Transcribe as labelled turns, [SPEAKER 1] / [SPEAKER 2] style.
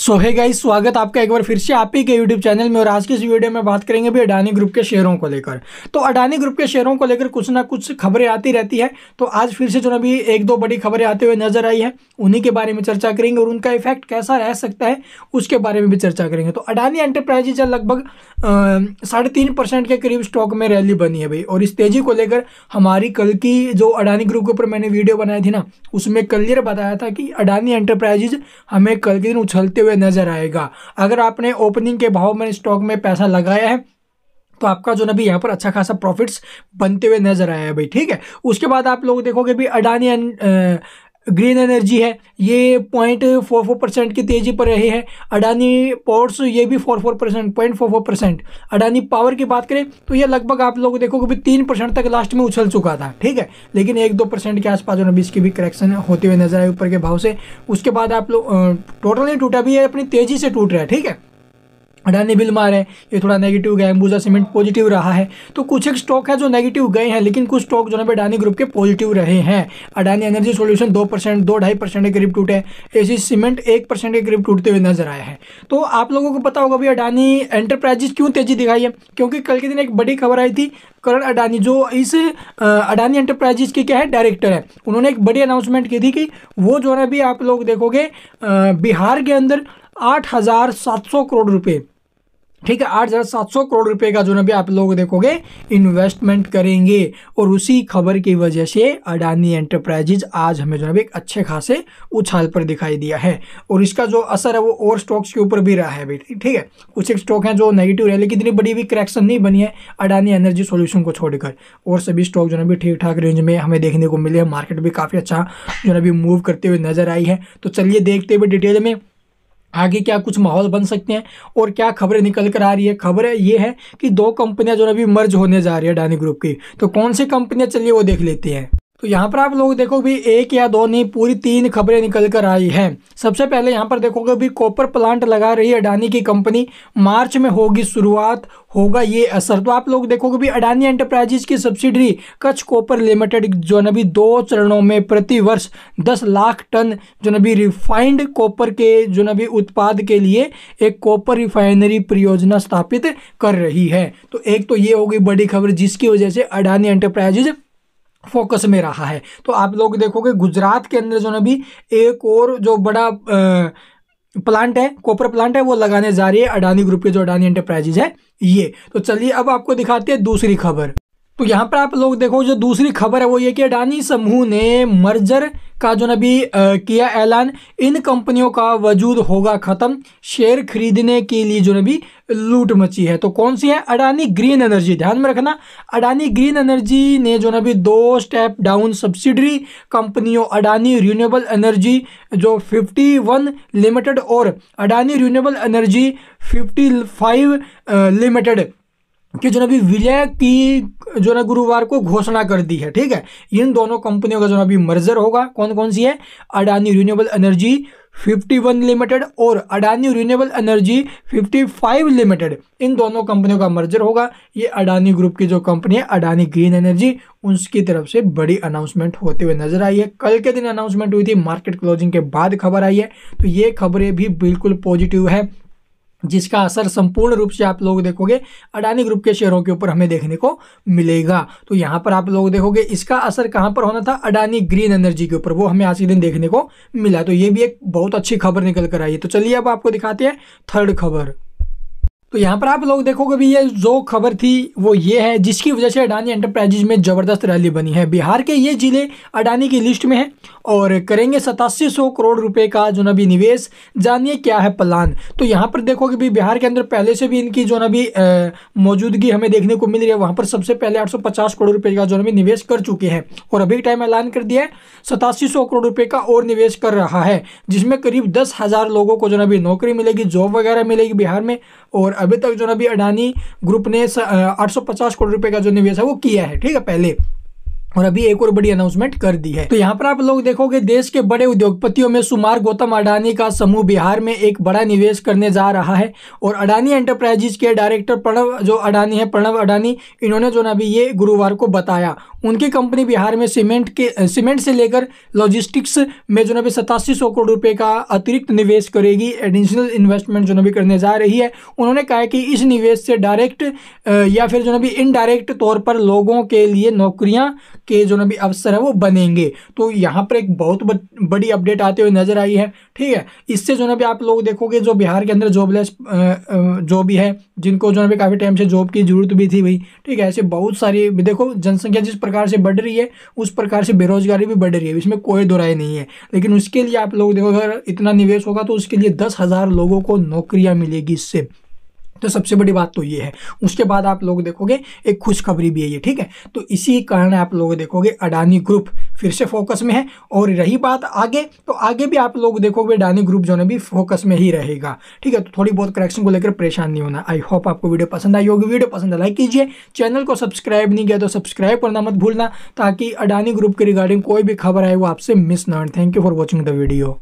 [SPEAKER 1] सो है गाइस स्वागत आपका एक बार फिर से आप ही के यूट्यूब चैनल में और आज के इस वीडियो में बात करेंगे भी अडानी ग्रुप के शेयरों को लेकर तो अडानी ग्रुप के शेयरों को लेकर कुछ ना कुछ खबरें आती रहती है तो आज फिर से जो अभी एक दो बड़ी खबरें आते हुए नजर आई है उन्हीं के बारे में चर्चा करेंगे और उनका इफेक्ट कैसा रह सकता है उसके बारे में भी चर्चा करेंगे तो अडानी एंटरप्राइजेज लगभग साढ़े के करीब स्टॉक में रैली बनी है भाई और इस तेजी को लेकर हमारी कल की जो अडानी ग्रुप के ऊपर मैंने वीडियो बनाई थी ना उसमें क्लियर बताया था कि अडानी एंटरप्राइजेज हमें कल के दिन उछलते हुए हुए नज़र आएगा अगर आपने ओपनिंग के भाव में स्टॉक में पैसा लगाया है तो आपका जो ना भी यहाँ पर अच्छा खासा प्रॉफिट्स बनते हुए नजर आया है भाई ठीक है उसके बाद आप लोग देखोगे भी अडानी एंड ग्रीन एनर्जी है ये पॉइंट फोर फोर परसेंट की तेज़ी पर रही है अडानी पोर्ट्स ये भी four four percent point four four percent Adani power की बात करें तो ये लगभग आप लोग देखो कभी तीन परसेंट तक लास्ट में उछल चुका था ठीक है लेकिन एक दो परसेंट के आसपास जो अभी इसकी भी करेक्शन होते हुए नजर आए ऊपर के भाव से उसके बाद आप लोग टोटली टूटा भी है अपनी तेज़ी से टूट रहा है ठीक है अडानी बिल मारे ये थोड़ा नेगेटिव गया एम्बूजा सीमेंट पॉजिटिव रहा है तो कुछ एक स्टॉक है जो नेगेटिव गए हैं लेकिन कुछ स्टॉक जो है अडानी ग्रुप के पॉजिटिव रहे हैं अडानी एनर्जी सोल्यूशन दो परसेंट दो ढाई परसेंट के करीब टूटे ऐसी सीमेंट एक परसेंट के करीब टूटते हुए नजर आए हैं तो आप लोगों को पता होगा भाई अडानी एंटरप्राइजेस क्यों तेजी दिखाई है क्योंकि कल के दिन एक बड़ी खबर आई थी करण अडानी जो इस अडानी एंटरप्राइजेस के क्या है डायरेक्टर है उन्होंने एक बड़ी अनाउंसमेंट की थी कि वो जो है भी आप लोग देखोगे बिहार के अंदर आठ हज़ार सात सौ करोड़ रुपये ठीक है आठ हज़ार सात सौ करोड़ रुपए का जो ना भी आप लोग देखोगे इन्वेस्टमेंट करेंगे और उसी खबर की वजह से अडानी एंटरप्राइजेज आज हमें जो ना भी एक अच्छे खासे उछाल पर दिखाई दिया है और इसका जो असर है वो और स्टॉक्स के ऊपर भी रहा है बेटी ठीक है कुछ एक स्टॉक हैं जो नेगेटिव रहे लेकिन इतनी बड़ी भी क्रैक्शन नहीं बनी है अडानी एनर्जी सोल्यूशन को छोड़कर और सभी स्टॉक जो ना भी ठीक ठाक रेंज में हमें देखने को मिले मार्केट भी काफ़ी अच्छा जो ना भी मूव करते हुए नजर आई है तो चलिए देखते हुए डिटेल में आगे क्या कुछ माहौल बन सकते हैं और क्या खबरें निकल कर आ रही है खबरें ये है कि दो कंपनियां जो अभी मर्ज होने जा रही है डानी ग्रुप की तो कौन सी कंपनियां चलिए वो देख लेते हैं तो यहाँ पर आप लोग देखो भी एक या दो नहीं पूरी तीन खबरें निकल कर आई हैं सबसे पहले यहाँ पर देखोगे भी कॉपर प्लांट लगा रही है अडानी की कंपनी मार्च में होगी शुरुआत होगा ये असर तो आप लोग देखोगे भी अडानी एंटरप्राइजेज की सब्सिडरी कच्छ कॉपर लिमिटेड जो नबी दो चरणों में प्रति वर्ष दस लाख टन जो नबी रिफाइंड कॉपर के जो नबी उत्पाद के लिए एक कॉपर रिफाइनरी परियोजना स्थापित कर रही है तो एक तो ये होगी बड़ी खबर जिसकी वजह से अडानी एंटरप्राइजेज फोकस में रहा है तो आप लोग देखोगे गुजरात के अंदर जो ना भी एक और जो बड़ा आ, प्लांट है कॉपर प्लांट है वो लगाने जा रही है अडानी ग्रुप के जो अडानी एंटरप्राइजेज है ये तो चलिए अब आपको दिखाते हैं दूसरी खबर तो यहाँ पर आप लोग देखो जो दूसरी खबर है वो ये कि अडानी समूह ने मर्जर का जो नबी किया ऐलान इन कंपनियों का वजूद होगा ख़त्म शेयर खरीदने के लिए जो नबी लूट मची है तो कौन सी है अडानी ग्रीन एनर्जी ध्यान में रखना अडानी ग्रीन एनर्जी ने जो नबी दो स्टेप डाउन सब्सिडरी कंपनियों अडानी रिन्यूएबल एनर्जी जो 51 लिमिटेड और अडानी रिन्यूएबल एनर्जी 55 लिमिटेड के जो नबी विलय की जो ना गुरुवार को घोषणा कर दी है ठीक है इन दोनों कंपनियों का जो अभी मर्जर होगा कौन कौन सी है अडानी रिन्यूएबल एनर्जी 51 लिमिटेड और अडानी रिन्यूएबल एनर्जी 55 लिमिटेड इन दोनों कंपनियों का मर्जर होगा ये अडानी ग्रुप की जो कंपनी है अडानी ग्रीन एनर्जी उसकी तरफ से बड़ी अनाउंसमेंट होते हुए नजर आई है कल के दिन अनाउंसमेंट हुई थी मार्केट क्लोजिंग के बाद खबर आई है तो ये खबरें भी बिल्कुल पॉजिटिव है जिसका असर संपूर्ण रूप से आप लोग देखोगे अडानी ग्रुप के शेयरों के ऊपर हमें देखने को मिलेगा तो यहाँ पर आप लोग देखोगे इसका असर कहाँ पर होना था अडानी ग्रीन एनर्जी के ऊपर वो हमें आज के दिन देखने को मिला तो ये भी एक बहुत अच्छी खबर निकल कर आई है तो चलिए अब आपको दिखाते हैं थर्ड खबर तो यहाँ पर आप लोग देखोगे भी ये जो खबर थी वो ये है जिसकी वजह से अडानी एंटरप्राइजेज में ज़बरदस्त रैली बनी है बिहार के ये ज़िले अडानी की लिस्ट में हैं और करेंगे सतासी सौ करोड़ रुपए का जो नबी निवेश जानिए क्या है प्लान तो यहाँ पर देखोगे भी बिहार के अंदर पहले से भी इनकी जो भी मौजूदगी हमें देखने को मिल रही है वहाँ पर सबसे पहले आठ करोड़ रुपये का जो नबी निवेश कर चुके हैं और अभी टाइम ऐलान कर दिया है सतासी करोड़ रुपये का और निवेश कर रहा है जिसमें करीब दस लोगों को जो नबी नौकरी मिलेगी जॉब वगैरह मिलेगी बिहार में और अभी तक जो ना अभी अडानी ग्रुप ने आठ करोड़ रुपए का जो निवेश है वो किया है ठीक है पहले और अभी एक और बड़ी अनाउंसमेंट कर दी है तो यहाँ पर आप लोग देखोगे देश के बड़े उद्योगपतियों में सुमार गौतम अडानी का समूह बिहार में एक बड़ा निवेश करने जा रहा है और अडानी एंटरप्राइजेज के डायरेक्टर प्रणव जो अडानी है प्रणव अडानी इन्होंने जो ना अभी ये गुरुवार को बताया उनकी कंपनी बिहार में सीमेंट के सीमेंट से लेकर लॉजिस्टिक्स में जो ना अभी सतासी सौ करोड़ रुपये का अतिरिक्त निवेश करेगी एडिशनल इन्वेस्टमेंट जो ना अभी करने जा रही है उन्होंने कहा कि इस निवेश से डायरेक्ट या फिर जो ना इनडायरेक्ट तौर पर लोगों के लिए नौकरियां के जो ना भी अवसर है वो बनेंगे तो यहाँ पर एक बहुत बड़ी अपडेट आते हुए नजर आई है ठीक है इससे जो ना भी आप लोग देखोगे जो बिहार के अंदर जॉबलेस जो भी है जिनको जो ना भी काफ़ी टाइम से जॉब की जरूरत भी थी भाई ठीक है ऐसे बहुत सारी देखो जनसंख्या जिस प्रकार से बढ़ रही है उस प्रकार से बेरोजगारी भी बढ़ रही है इसमें कोई दो राय नहीं है लेकिन उसके लिए आप लोग देखो अगर इतना निवेश होगा तो उसके लिए दस हज़ार लोगों को नौकरियाँ मिलेगी इससे तो सबसे बड़ी बात तो ये है उसके बाद आप लोग देखोगे एक खुशखबरी भी है ये ठीक है तो इसी कारण आप लोग देखोगे अडानी ग्रुप फिर से फोकस में है और रही बात आगे तो आगे भी आप लोग देखोगे अडानी ग्रुप जो है भी फोकस में ही रहेगा ठीक है तो थोड़ी बहुत करेक्शन को लेकर परेशान नहीं होना आई होप आपको वीडियो पसंद आई होगी वीडियो पसंद लाइक कीजिए चैनल को सब्सक्राइब नहीं किया तो सब्सक्राइब करना मत भूलना ताकि अडानी ग्रुप के रिगार्डिंग कोई भी खबर आए वो आपसे मिस ना thank you for watching the video